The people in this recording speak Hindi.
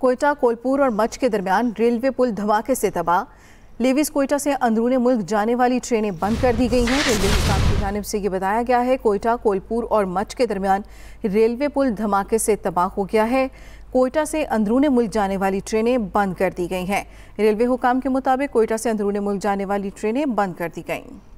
कोयटा कोलपुर और मच के दरमियान रेलवे पुल धमाके से तबाह लेविस कोयटा से अंदरून मुल्क जाने वाली ट्रेनें बंद कर दी गई हैं रेलवे निजाम की जानब से ये बताया गया है कोयटा कोलपुर और मच के दरमियान रेलवे पुल धमाके से तबाह हो गया है कोयटा से अंदरून मुल्क जाने वाली ट्रेनें बंद कर दी गई हैं रेलवे हुकाम के मुताबिक कोयटा से अंदरून मुल्क जाने वाली ट्रेनें बंद कर दी गई